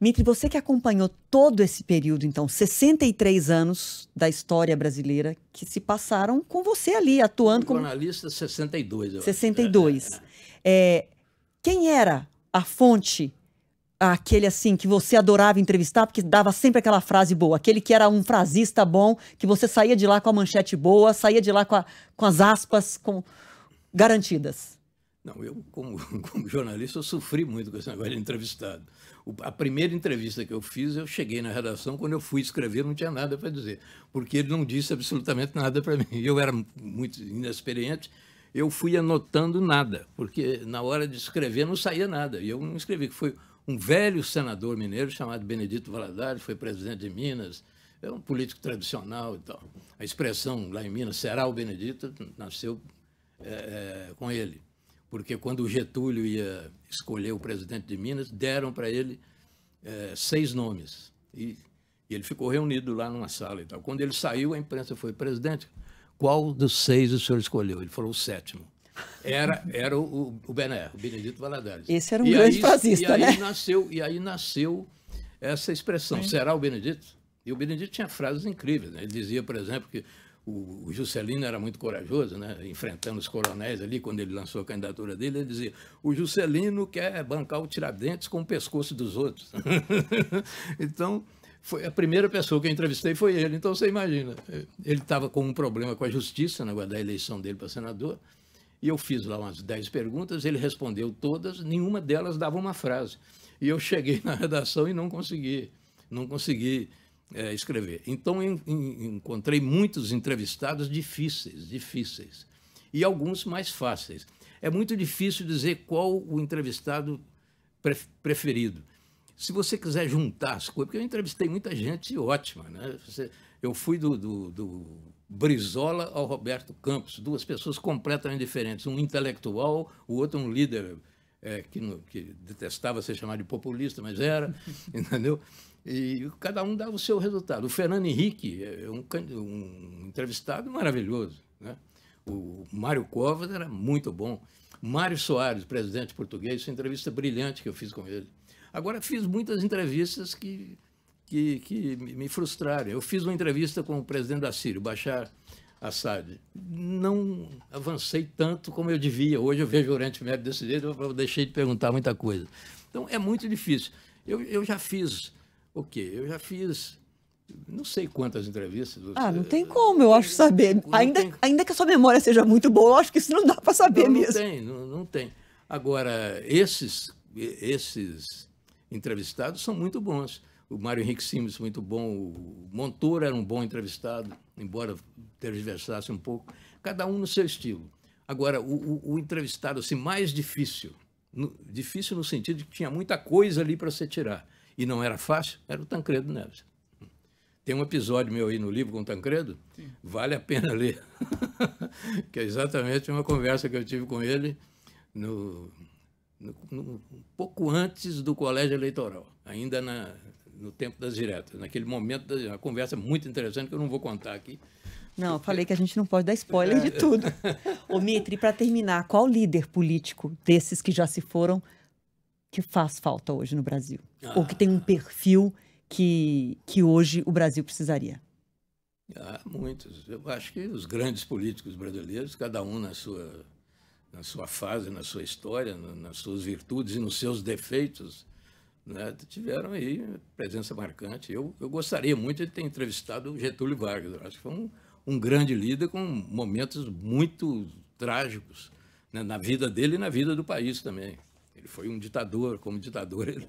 Mitre, você que acompanhou todo esse período, então, 63 anos da história brasileira que se passaram com você ali, atuando como... Jornalista, 62. Eu 62. Acho. É, é, é. é, quem era a fonte, aquele assim, que você adorava entrevistar, porque dava sempre aquela frase boa, aquele que era um frasista bom, que você saía de lá com a manchete boa, saía de lá com, a, com as aspas com... garantidas? Não, eu, como, como, jornalista, eu sofri muito com esse negócio de entrevistado. O, a primeira entrevista que eu fiz, eu cheguei na redação, quando eu fui escrever, não tinha nada para dizer, porque ele não disse absolutamente nada para mim. Eu era muito inexperiente, eu fui anotando nada, porque na hora de escrever não saía nada, e eu não escrevi, que foi um velho senador mineiro chamado Benedito Valadares, foi presidente de Minas, é um político tradicional e tal. A expressão lá em Minas, será o Benedito, nasceu é, é, com ele porque quando o Getúlio ia escolher o presidente de Minas, deram para ele é, seis nomes. E, e, ele ficou reunido lá numa sala e tal. Quando ele saiu, a imprensa foi: presidente, qual dos seis o senhor escolheu? Ele falou: o sétimo. Era, era o, o Bené, o Benedito Valadares. Esse era um e grande aí, fascista, e né? Aí nasceu, e aí nasceu essa expressão: será o Benedito? E o Benedito tinha frases incríveis. Né? Ele dizia, por exemplo, que o Juscelino era muito corajoso, né? enfrentando os coronéis ali, quando ele lançou a candidatura dele, ele dizia, o Juscelino quer bancar o Tiradentes com o pescoço dos outros. então, foi a primeira pessoa que eu entrevistei foi ele, então você imagina. Ele estava com um problema com a justiça, na né, da eleição dele para senador, e eu fiz lá umas dez perguntas, ele respondeu todas, nenhuma delas dava uma frase. E eu cheguei na redação e não consegui, não consegui é, escrever. Então, em, em, encontrei muitos entrevistados difíceis, difíceis, e alguns mais fáceis. É muito difícil dizer qual o entrevistado pre preferido. Se você quiser juntar as coisas, porque eu entrevistei muita gente ótima, né? Você, eu fui do, do, do Brizola ao Roberto Campos, duas pessoas completamente diferentes, um intelectual, o outro um líder é, que, que, detestava ser chamado de populista, mas era, entendeu? E cada um dava o seu resultado. O Fernando Henrique é um, um entrevistado maravilhoso. Né? O Mário Covas era muito bom. Mário Soares, presidente português, uma entrevista brilhante que eu fiz com ele. Agora, fiz muitas entrevistas que, que, que me frustraram. Eu fiz uma entrevista com o presidente da Síria, o Assad. Não avancei tanto como eu devia. Hoje eu vejo o Oriente Médio desse jeito, eu deixei de perguntar muita coisa. Então, é muito difícil. Eu, eu já fiz o quê? Eu já fiz não sei quantas entrevistas. Você... Ah, não tem como, eu acho, saber. Não ainda, tem... ainda que a sua memória seja muito boa, eu acho que isso não dá para saber não, não mesmo. Tem, não, não tem. Agora, esses, esses entrevistados são muito bons. O Mário Henrique Simes, muito bom. O Montoura era um bom entrevistado, embora tergiversasse um pouco. Cada um no seu estilo. Agora, o, o, o entrevistado assim, mais difícil, no, difícil no sentido de que tinha muita coisa ali para você tirar e não era fácil, era o Tancredo Neves. Tem um episódio meu aí no livro com o Tancredo, Sim. vale a pena ler, que é exatamente uma conversa que eu tive com ele no, no, no pouco antes do colégio eleitoral, ainda na, no tempo das diretas, naquele momento, da, uma conversa muito interessante que eu não vou contar aqui. Não, eu falei que a gente não pode dar spoiler de é. tudo. Ô Mitri, para terminar, qual líder político desses que já se foram que faz falta hoje no Brasil. Ah. Ou que ah. tem um perfil que, que hoje o Brasil precisaria? Há ah, muitos. Eu acho que os grandes políticos brasileiros, cada um na sua, na sua fase, na sua história, nas suas virtudes e nos seus defeitos, né, tiveram aí presença marcante. Eu, eu gostaria muito de ter entrevistado Getúlio Vargas. Eu acho que foi um, um grande líder com momentos muito trágicos né, na vida dele e na vida do país também. Ele foi um ditador, como ditador ele,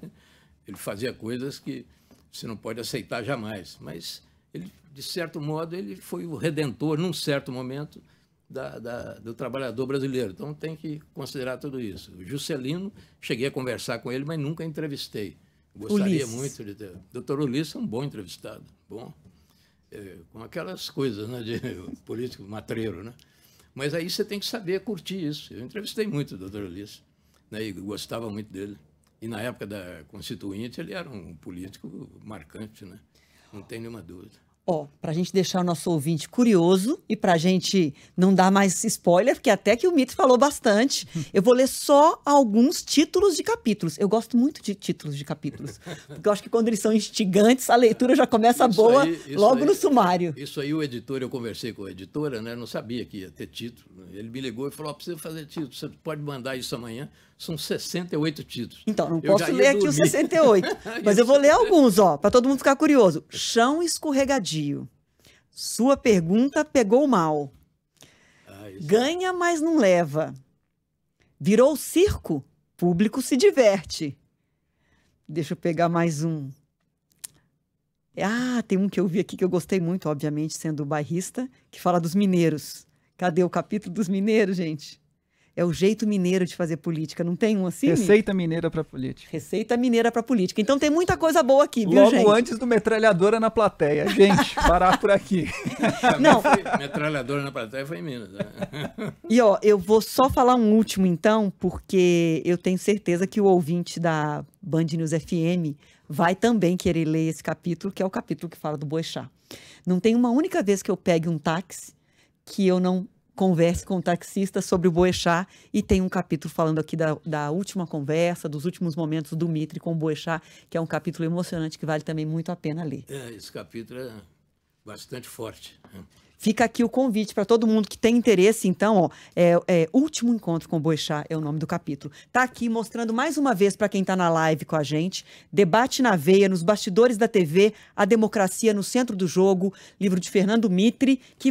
ele fazia coisas que você não pode aceitar jamais. Mas ele, de certo modo, ele foi o redentor num certo momento da, da, do trabalhador brasileiro. Então tem que considerar tudo isso. O Juscelino, cheguei a conversar com ele, mas nunca entrevistei. Gostaria Ulisses. muito de ter. Doutor Ulisses é um bom entrevistado, bom. É, com aquelas coisas né, de político matreiro, né? Mas aí você tem que saber curtir isso. Eu entrevistei muito o doutor Ulisses né, e gostava muito dele. E na época da Constituinte ele era um político marcante, né? não tem nenhuma dúvida. Ó, para a gente deixar o nosso ouvinte curioso e para a gente não dar mais spoiler, porque até que o Mito falou bastante, eu vou ler só alguns títulos de capítulos. Eu gosto muito de títulos de capítulos, porque eu acho que quando eles são instigantes, a leitura já começa isso boa aí, logo aí, no sumário. Isso aí o editor, eu conversei com a editora, né? Não sabia que ia ter título. Né, ele me ligou e falou: oh, precisa fazer título, você pode mandar isso amanhã. São 68 títulos. Então, não eu posso ler aqui os 68, mas eu vou ler alguns, ó, para todo mundo ficar curioso. Chão escorregadio elogio. Sua pergunta pegou mal. Ah, é Ganha, mas não leva. Virou circo, público se diverte. Deixa eu pegar mais um. Ah, tem um que eu vi aqui que eu gostei muito, obviamente, sendo bairrista, que fala dos mineiros. Cadê o capítulo dos mineiros, gente? É o jeito mineiro de fazer política. Não tem um assim? Receita mineira para política. Receita mineira para política. Então tem muita coisa boa aqui, viu, Logo gente? antes do metralhadora na plateia. Gente, parar por aqui. Não. metralhadora na plateia foi em Minas. Né? E ó, eu vou só falar um último então, porque eu tenho certeza que o ouvinte da Band News FM vai também querer ler esse capítulo, que é o capítulo que fala do Boechat. Não tem uma única vez que eu pegue um táxi que eu não converse com o taxista sobre o Boechat e tem um capítulo falando aqui da, da última conversa, dos últimos momentos do Mitre com o Boechat, que é um capítulo emocionante que vale também muito a pena ler. É, esse capítulo é bastante forte. Né? Fica aqui o convite para todo mundo que tem interesse, então, ó, é, é, Último Encontro com Boixá é o nome do capítulo. Está aqui mostrando mais uma vez para quem está na live com a gente, Debate na Veia, nos bastidores da TV, A Democracia no Centro do Jogo, livro de Fernando Mitre, que